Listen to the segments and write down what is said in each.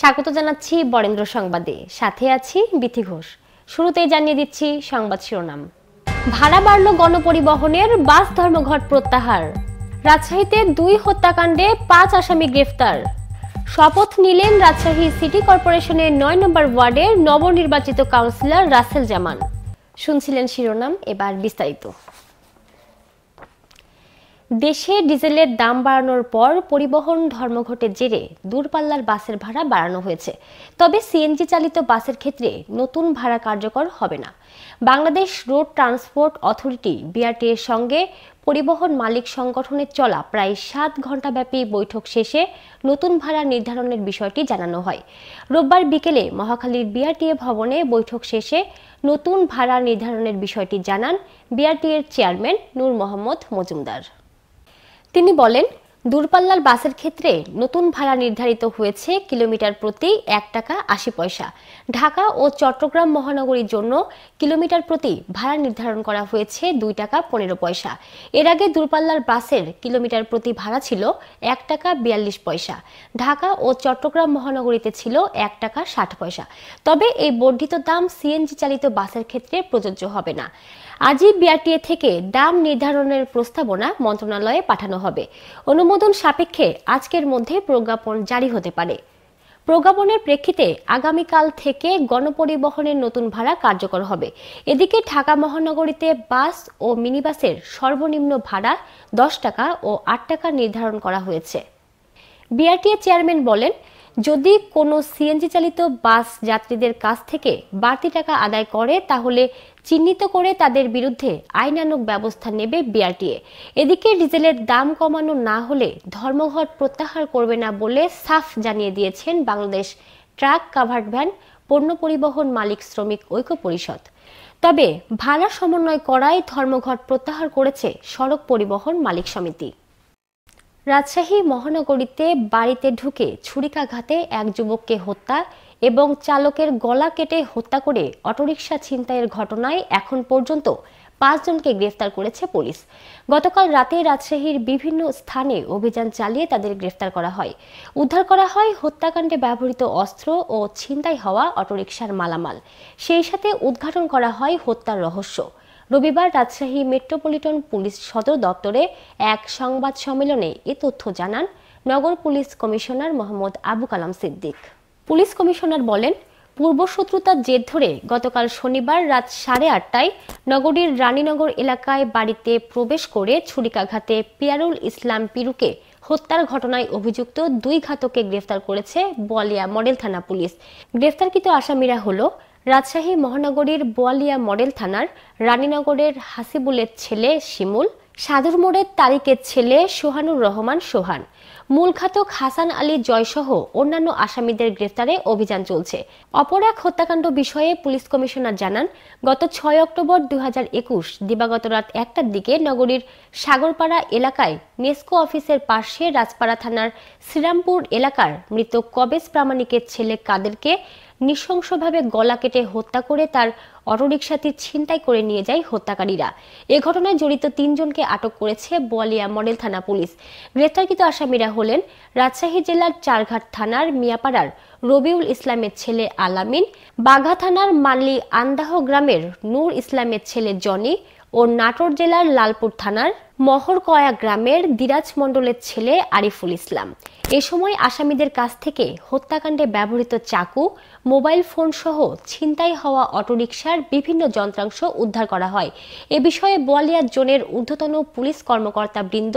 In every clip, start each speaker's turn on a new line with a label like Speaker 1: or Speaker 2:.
Speaker 1: স্বাগত জানাচ্ছি বরেন্দ্র সংবাদে সাথে আছি বিথি ঘোষ শুরুতেই জানিয়ে দিচ্ছি সংবাদ শিরোনাম ভাড়া বাড়ল গণপরিবহনের বাস ধর্মঘট প্রত্যাহার রাজশাহীতে দুই হত্যাকাণ্ডে পাঁচ আসামি গ্রেফতার শপথ নিলেন রাজশাহী সিটি কর্পোরেশনের নয় নম্বর ওয়ার্ডের নবনির্বাচিত কাউন্সিলর রাসেল জামান শুনছিলেন শিরোনাম এবার বিস্তারিত দেশে ডিজেলের দাম বাড়ানোর পর পরিবহন ধর্মঘটের জেরে দূরপাল্লার বাসের ভাড়া বাড়ানো হয়েছে তবে সিএনজি চালিত বাসের ক্ষেত্রে নতুন ভাড়া কার্যকর হবে না Bangladesh road transport authority BRT এর সঙ্গে পরিবহন মালিক সংগঠনের চলা প্রায় সাত ঘণ্টাব্যাপী বৈঠক শেষে নতুন ভাড়া নির্ধারণের বিষয়টি জানানো হয় রোববার বিকেলে মহাখালীর বিআরটিএ ভবনে বৈঠক শেষে নতুন ভাড়া নির্ধারণের বিষয়টি জানান বিআরটিএর চেয়ারম্যান নূর মোহাম্মদ মজুমদার তিনি বলেন দূরপাল্লার বাসের ক্ষেত্রে নতুন ভাড়া নির্ধারিত হয়েছে কিলোমিটার প্রতি এক টাকা আশি পয়সা ঢাকা ও চট্টগ্রাম মহানগরীর জন্য কিলোমিটার প্রতি ভাড়া নির্ধারণ করা হয়েছে দুই টাকা পনেরো পয়সা এর আগে দূরপাল্লার বাসের কিলোমিটার প্রতি ভাড়া ছিল এক টাকা বিয়াল্লিশ পয়সা ঢাকা ও চট্টগ্রাম মহানগরীতে ছিল এক টাকা ষাট পয়সা তবে এই বর্ধিত দাম সিএনজি চালিত বাসের ক্ষেত্রে প্রযোজ্য হবে না আজই বিআরটিএ থেকে দাম নির্ধারণের প্রস্তাবনা মন্ত্রণালয়ে পাঠানো হবে অনুমোদন সাপেক্ষে আজকের মধ্যে প্রজ্ঞাপন জারি হতে পারে প্রজ্ঞাপনের প্রেক্ষিতে আগামীকাল থেকে গণপরিবহনের নতুন ভাড়া কার্যকর হবে এদিকে ঢাকা মহানগরীতে বাস ও মিনিবাসের সর্বনিম্ন ভাড়া দশ টাকা ও আট টাকা নির্ধারণ করা হয়েছে বিআরটিএ চেয়ারম্যান বলেন যদি কোনো সিএনজি চালিত বাস যাত্রীদের কাছ থেকে বাড়তি টাকা আদায় করে তাহলে চিহ্নিত করে তাদের বিরুদ্ধে আইনানুক ব্যবস্থা নেবে বিআরটিএ এদিকে ডিজেলের দাম কমানো না হলে ধর্মঘট প্রত্যাহার করবে না বলে সাফ জানিয়ে দিয়েছেন বাংলাদেশ ট্রাক কাভার্ড ভ্যান পণ্য পরিবহন মালিক শ্রমিক ঐক্য পরিষদ তবে ভাড়া সমন্বয় করায় ধর্মঘট প্রত্যাহার করেছে সড়ক পরিবহন মালিক সমিতি রাজশাহী মহানগরীতে বাড়িতে ঢুকে ছুরিকাঘাতে এক যুবককে হত্যা এবং চালকের গলা কেটে হত্যা করে অটোরিকশা ছিনতাইয়ের ঘটনায় এখন পর্যন্ত পাঁচজনকে গ্রেফতার করেছে পুলিশ গতকাল রাতে রাজশাহীর বিভিন্ন স্থানে অভিযান চালিয়ে তাদের গ্রেফতার করা হয় উদ্ধার করা হয় হত্যাকাণ্ডে ব্যবহৃত অস্ত্র ও ছিনতাই হওয়া অটোরিকশার মালামাল সেই সাথে উদ্ঘাটন করা হয় হত্যার রহস্য রবিবার রাজশাহী মেট্রোপলিটন পুলিশ সদর দপ্তরে এক সংবাদ সম্মেলনে এ তথ্য জানান নগর police commissioner Mohammad Abu Kalam Siddique police commissioner বলেন পূর্বশত্রুতার জের ধরে গতকাল শনিবার রাত সাড়ে আটটায় নগরীর রানীনগর এলাকায় বাড়িতে প্রবেশ করে ছুরিকাঘাতে পিয়ারুল ইসলাম পিরুকে হত্যার ঘটনায় অভিযুক্ত দুই ঘাতককে গ্রেফতার করেছে বলিয়া মডেল থানা পুলিশ গ্রেফতারকৃত আসামিরা হলো রাজশাহী মহানগরীর বোয়ালিয়া মডেল থানার রানীনগরের হাসিবুলের ছেলে শিমুল সাধুর মোড়ের তারিকের ছেলে সোহানুর রহমান সোহান ঘাতক হাসান আলী জয়সহ অন্যান্য আসামিদের গ্রেফতারে অভিযান চলছে অপর এক হত্যাকাণ্ড বিষয়ে পুলিশ কমিশনার জানান গত ছয় অক্টোবর দু দিবাগত রাত একটার দিকে নগরীর সাগরপাড়া এলাকায় নেস্কো অফিসের পাশে রাজপাড়া থানার শ্রীরামপুর এলাকার মৃত কবেজ প্রামাণিকের ছেলে কাদেরকে নৃশংসভাবে গলা কেটে হত্যা করে তার অটোরিকশাটি ছিনতাই করে নিয়ে যায় হত্যাকারীরা এ ঘটনায় জড়িত তিনজনকে আটক করেছে বোয়ালিয়া মডেল থানা পুলিশ গ্রেপ্তারকৃত আসামিরা হলেন রাজশাহী জেলার চারঘাট থানার মিয়াপাড়ার রবিউল ইসলামের ছেলে আলামিন বাঘা থানার মানলি আন্দাহ গ্রামের নূর ইসলামের ছেলে জনি ও নাটোর জেলার লালপুর থানার মহরকয়া গ্রামের দিরাজ মণ্ডলের ছেলে আরিফুল ইসলাম এ সময় আসামিদের কাছ থেকে হত্যাকাণ্ডে ব্যবহৃত চাকু মোবাইল ফোন সহ ছিনতাই হওয়া অটোরিকশার বিভিন্ন যন্ত্রাংশ উদ্ধার করা হয় এ বিষয়ে বোয়ালিয়া জোনের ঊর্ধ্বতন পুলিশ কর্মকর্তা বৃন্দ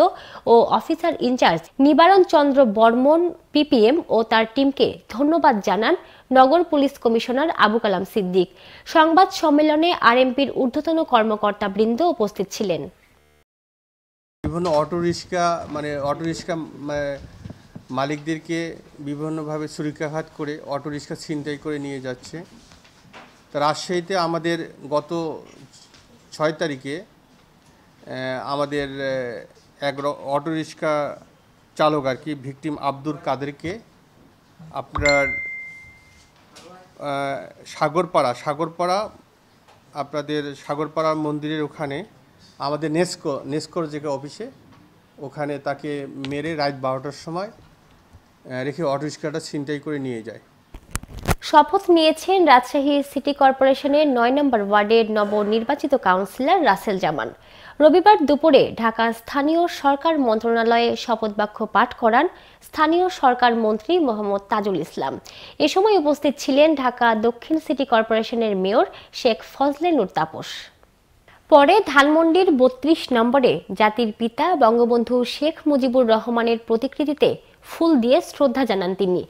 Speaker 1: ও অফিসার ইনচার্জ নিবারণ চন্দ্র বর্মন পিপিএম ও তার টিমকে ধন্যবাদ জানান নগর পুলিশ কমিশনার আবু কালাম সিদ্দিক সংবাদ সম্মেলনে আরএমপির ঊর্ধ্বতন কর্মকর্তা বৃন্দ উপস্থিত ছিলেন বিভিন্ন অটোরিক্সা মানে অটোরিক্সা মানে মালিকদেরকে বিভিন্নভাবে ছুরিকাঘাত করে অটোরিক্সা ছিনতাই করে নিয়ে যাচ্ছে রাজশাহীতে আমাদের গত ছয় তারিখে আমাদের এক অটোরিক্সা চালক আর কি ভিকটিম আব্দুর কাদেরকে আপনার সাগরপাড়া সাগরপাড়া আপনাদের সাগরপাড়া মন্দিরের ওখানে আমাদের নেস্কো নেস্কোর যে অফিসে ওখানে তাকে মেরে রাত বারোটার সময় রেখে অটো রিক্সাটা ছিনতাই করে নিয়ে যায় শপথ নিয়েছেন রাজশাহী সিটি কর্পোরেশনের নয় নম্বর ওয়ার্ডের নবনির্বাচিত কাউন্সিলর রাসেল জামান রবিবার দুপুরে ঢাকা স্থানীয় সরকার মন্ত্রণালয়ে শপথ বাক্য পাঠ করান স্থানীয় সরকার মন্ত্রী মোহাম্মদ তাজুল ইসলাম এ সময় উপস্থিত ছিলেন ঢাকা দক্ষিণ সিটি কর্পোরেশনের মেয়র শেখ ফজলে নুর তাপস পরে ধানমন্ডির বত্রিশ নম্বরে জাতির পিতা বঙ্গবন্ধু শেখ মুজিবুর রহমানের প্রতিকৃতিতে ফুল দিয়ে শ্রদ্ধা জানান তিনি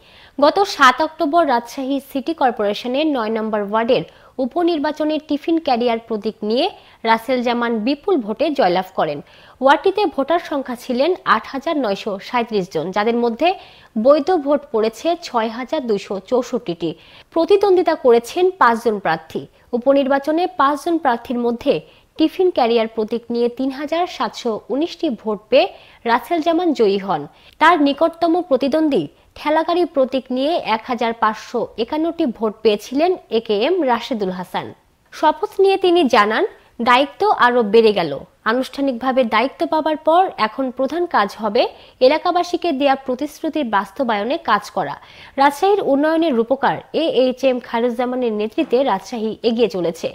Speaker 1: গত সাত অক্টোবর রাজশাহী সিটি কর্পোরেশনের নয় নম্বর ওয়ার্ডের উপনির্বাচনের টিফিন ক্যারিয়ার প্রতীক নিয়ে রাসেল জামান বিপুল ভোটে জয়লাভ করেন ওয়ার্ডটিতে ভোটার সংখ্যা ছিলেন আট হাজার নয়শো জন যাদের মধ্যে বৈধ ভোট পড়েছে ছয় হাজার দুশো চৌষট্টিটি প্রতিদ্বন্দ্বিতা করেছেন পাঁচজন প্রার্থী উপনির্বাচনে পাঁচজন প্রার্থীর মধ্যে টিফিন ক্যারিয়ার প্রতীক নিয়ে তিন হাজার সাতশো উনিশটি ভোট পেয়ে রাসেল জামান জয়ী হন তার নিকটতম প্রতিদ্বন্দ্বী ঠেলাকারী প্রতীক নিয়ে এক হাজার পাঁচশো একান্নটি ভোট পেয়েছিলেন A K M Rashedul Hasan শপথ নিয়ে তিনি জানান দায়িত্ব আরও বেড়ে গেল আনুষ্ঠানিকভাবে দায়িত্ব পাবার পর এখন প্রধান কাজ হবে এলাকাবাসীকে দেয়া প্রতিশ্রুতির বাস্তবায়নে কাজ করা রাজশাহীর উন্নয়নের রূপকার এ এইচ এম খারুজ্জামানের নেতৃত্বে রাজশাহী এগিয়ে চলেছে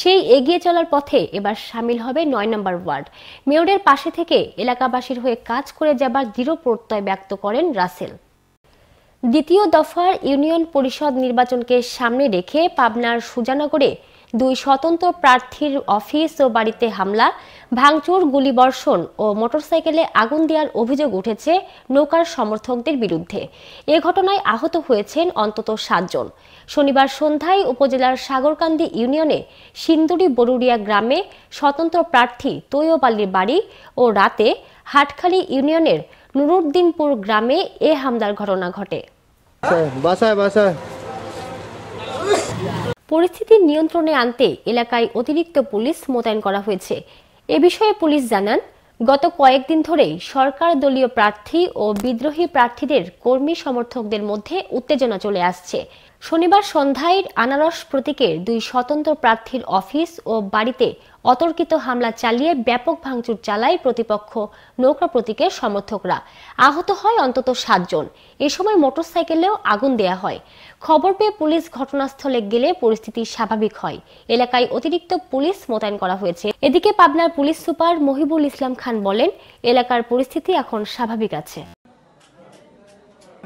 Speaker 1: সেই এগিয়ে চলার পথে এবার সামিল হবে নয় নম্বর ওয়ার্ড মেয়রের পাশে থেকে এলাকাবাসীর হয়ে কাজ করে যাবার দৃঢ় প্রত্যয় ব্যক্ত করেন রাসেল দ্বিতীয় দফার ইউনিয়ন পরিষদ নির্বাচনকে সামনে রেখে পাবনার সুজানগরে দুই স্বতন্ত্র প্রার্থীর অফিস ও বাড়িতে হামলা ভাঙচুর গুলিবর্ষণ ও মোটরসাইকেলে আগুন দেওয়ার অভিযোগ উঠেছে নৌকার সমর্থকদের বিরুদ্ধে এ ঘটনায় আহত হয়েছেন অন্তত সাতজন শনিবার সন্ধ্যায় উপজেলার সাগরকান্দি ইউনিয়নে সিন্দুরি বরুড়িয়া গ্রামে স্বতন্ত্র প্রার্থী তৈয়বালির বাড়ি ও রাতে হাটখালি ইউনিয়নের নুরুদ্দিনপুর গ্রামে এ হামলার ঘটনা ঘটে পরিস্থিতি নিয়ন্ত্রণে আনতে এলাকায় অতিরিক্ত পুলিশ মোতায়েন করা হয়েছে এ বিষয়ে পুলিশ জানান গত কয়েকদিন ধরেই সরকার দলীয় প্রার্থী ও বিদ্রোহী প্রার্থীদের কর্মী সমর্থকদের মধ্যে উত্তেজনা চলে আসছে শনিবার সন্ধ্যায় আনারস প্রতীকের দুই স্বতন্ত্র প্রার্থীর অফিস ও বাড়িতে অতর্কিত হামলা চালিয়ে ব্যাপক ভাঙচুর চালায় প্রতিপক্ষ নৌকা প্রতীকের সমর্থকরা আহত হয় অন্তত সাতজন এ সময় মোটরসাইকেলেও আগুন দেয়া হয় খবর পেয়ে পুলিশ ঘটনাস্থলে গেলে পরিস্থিতি স্বাভাবিক হয় এলাকায় অতিরিক্ত পুলিশ মোতায়েন করা হয়েছে এদিকে পাবনার পুলিশ সুপার মহিবুল ইসলাম খান বলেন এলাকার পরিস্থিতি এখন স্বাভাবিক আছে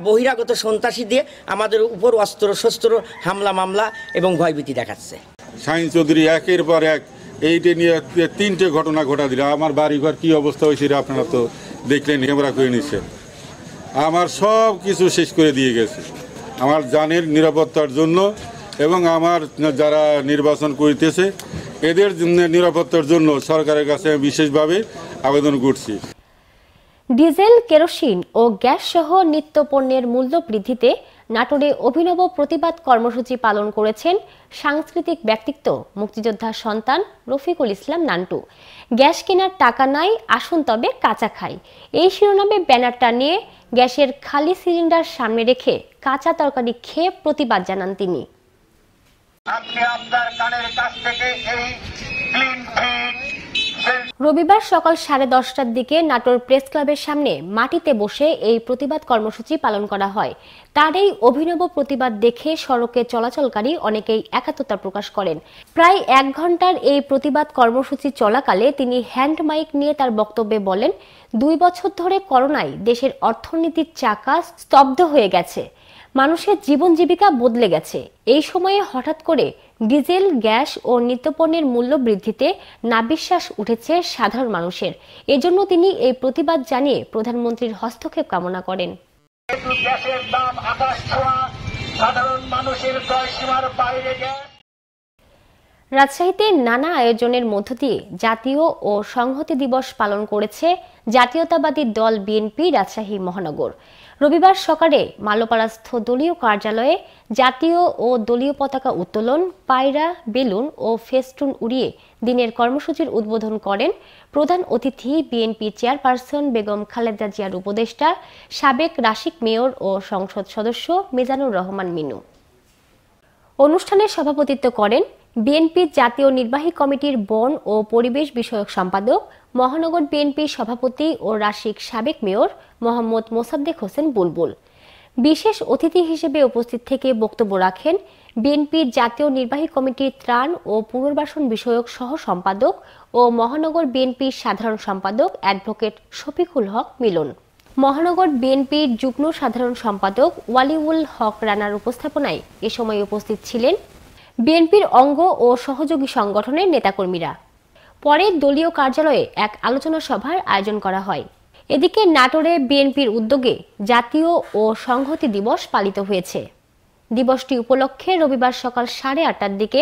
Speaker 1: বহিরাগত সন্ত্রাসী দিয়ে আমাদের উপর অস্ত্র শস্ত্র হামলা মামলা এবং ভয়ভীতি দেখাচ্ছে শাহিন চৌধুরী একের পর এক এইটা নিয়ে তিনটে ঘটনা ঘটা দিল আমার বাড়িঘর কি অবস্থা হয়েছিল আপনারা তো দেখলেন হেমরা করে নিচ্ছে আমার সব কিছু শেষ করে দিয়ে গেছে আমার যানের নিরাপত্তার জন্য এবং আমার যারা নির্বাচন করিতেছে এদের নিরাপত্তার জন্য সরকারের কাছে বিশেষভাবে আবেদন করছি ডিজেল কেরোসিন ও গ্যাসসহ নিত্যপণ্যের মূল্য বৃদ্ধিতে নাটোরে অভিনব প্রতিবাদ কর্মসূচি পালন করেছেন সাংস্কৃতিক ব্যক্তিত্ব মুক্তিযোদ্ধা সন্তান রফিকুল ইসলাম নান্টু গ্যাস কেনার টাকা নাই আসুন তবে কাঁচা খাই এই শিরোনামে ব্যানারটা নিয়ে গ্যাসের খালি সিলিন্ডার সামনে রেখে কাঁচা তরকারি খেয়ে প্রতিবাদ জানান তিনি আপনি আপনার কানের কাছ থেকে এই ক্লিন রবিবার সকাল সাড়ে দশটার দিকে নাটোর প্রেস ক্লাবের সামনে মাটিতে বসে এই প্রতিবাদ কর্মসূচি পালন করা হয় তার এই অভিনব প্রতিবাদ দেখে সড়কে চলাচলকারী অনেকেই একাত্মতা প্রকাশ করেন প্রায় এক ঘন্টার এই প্রতিবাদ কর্মসূচি চলাকালে তিনি হ্যান্ড মাইক নিয়ে তার বক্তব্যে বলেন দুই বছর ধরে করোনায় দেশের অর্থনীতির চাকা স্তব্ধ হয়ে গেছে মানুষের জীবন জীবিকা বদলে গেছে এই সময়ে হঠাৎ করে ডিজেল গ্যাস ও নিত্যপণ্যের মূল্য বৃদ্ধিতে নাবিশ্বাস উঠেছে সাধারণ মানুষের এজন্য তিনি এই প্রতিবাদ জানিয়ে প্রধানমন্ত্রীর হস্তক্ষেপ কামনা করেন রাজশাহীতে নানা আয়োজনের মধ্য দিয়ে জাতীয় ও সংহতি দিবস পালন করেছে জাতীয়তাবাদী দল বিএনপি রাজশাহী মহানগর রবিবার সকালে মালোপাড়াস্থ দলীয় কার্যালয়ে জাতীয় ও দলীয় পতাকা উত্তোলন পায়রা বেলুন ও ফেস্টুন উড়িয়ে দিনের কর্মসূচির উদ্বোধন করেন প্রধান অতিথি বিএনপি চেয়ারপারসন বেগম খালেদা জিয়ার উপদেষ্টা সাবেক রাশিক মেয়র ও সংসদ সদস্য মেজানুর রহমান মিনু অনুষ্ঠানে সভাপতিত্ব করেন বিএনপির জাতীয় নির্বাহী কমিটির বন ও পরিবেশ বিষয়ক সম্পাদক মহানগর বিএনপি সভাপতি ও রাশিক সাবেক মেয়র মোহাম্মদ মোসাদ্দেক হোসেন বুলবুল বিশেষ অতিথি হিসেবে উপস্থিত থেকে বক্তব্য রাখেন বিএনপির জাতীয় নির্বাহী কমিটির ত্রাণ ও পুনর্বাসন বিষয়ক সহ সম্পাদক ও মহানগর বিএনপির সাধারণ সম্পাদক অ্যাডভোকেট শফিকুল হক মিলন মহানগর বিএনপির যুগ্ম সাধারণ সম্পাদক ওয়ালিউল হক রানার উপস্থাপনায় এ সময় উপস্থিত ছিলেন বিএনপির অঙ্গ ও সহযোগী সংগঠনের নেতাকর্মীরা পরে দলীয় কার্যালয়ে এক আলোচনা সভার আয়োজন করা হয় এদিকে নাটোরে বিএনপির উদ্যোগে জাতীয় ও সংহতি দিবস পালিত হয়েছে দিবসটি উপলক্ষে রবিবার সকাল সাড়ে আটটার দিকে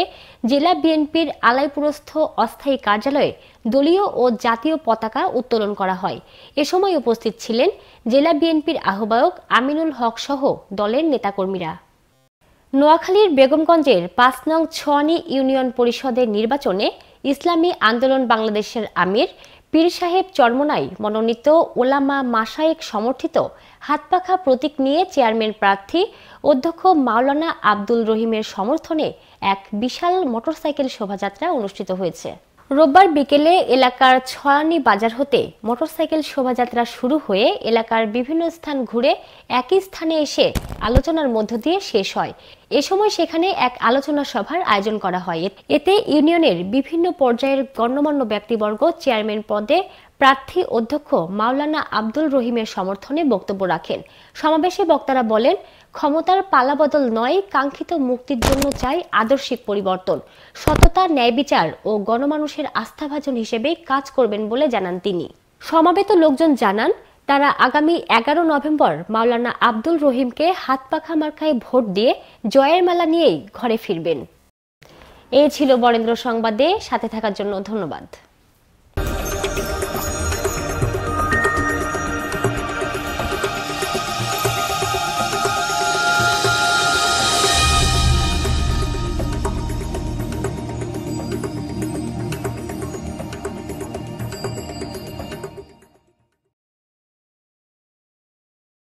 Speaker 1: জেলা বিএনপির আলাইপুরস্থ অস্থায়ী কার্যালয়ে দলীয় ও জাতীয় পতাকা উত্তোলন করা হয় এ সময় উপস্থিত ছিলেন জেলা বিএনপির আহ্বায়ক আমিনুল হক সহ দলের নেতাকর্মীরা নোয়াখালীর বেগমগঞ্জের পাঁচ নং ছনি ইউনিয়ন পরিষদের নির্বাচনে ইসলামী আন্দোলন বাংলাদেশের আমির পীর সাহেব চর্মনাই মনোনীত ওলামা মাসায়েক সমর্থিত হাতপাখা প্রতীক নিয়ে চেয়ারম্যান প্রার্থী অধ্যক্ষ মাওলানা আব্দুল রহিমের সমর্থনে এক বিশাল মোটরসাইকেল শোভাযাত্রা অনুষ্ঠিত হয়েছে রোববার বিকেলে এলাকার ছয়ানি বাজার হতে মোটরসাইকেল শোভাযাত্রা শুরু হয়ে এলাকার বিভিন্ন স্থান ঘুরে একই স্থানে এসে আলোচনার মধ্য দিয়ে শেষ হয় এ সময় সেখানে এক আলোচনা সভার আয়োজন করা হয় এতে ইউনিয়নের বিভিন্ন পর্যায়ের গণ্যমান্য ব্যক্তিবর্গ চেয়ারম্যান পদে প্রার্থী অধ্যক্ষ মাওলানা আব্দুল রহিমের সমর্থনে বক্তব্য রাখেন সমাবেশে বক্তারা বলেন ক্ষমতার পালাবদল নয় কাঙ্ক্ষিত মুক্তির জন্য চাই আদর্শিক পরিবর্তন সততা ন্যায় বিচার ও গণমানুষের আস্থাভাজন হিসেবে কাজ করবেন বলে জানান তিনি সমাবেত লোকজন জানান তারা আগামী এগারো নভেম্বর মাওলানা আব্দুল রহিমকে পাখা মার্কায় ভোট দিয়ে জয়ের মেলা নিয়েই ঘরে ফিরবেন এ ছিল বরেন্দ্র সংবাদে সাথে থাকার জন্য ধন্যবাদ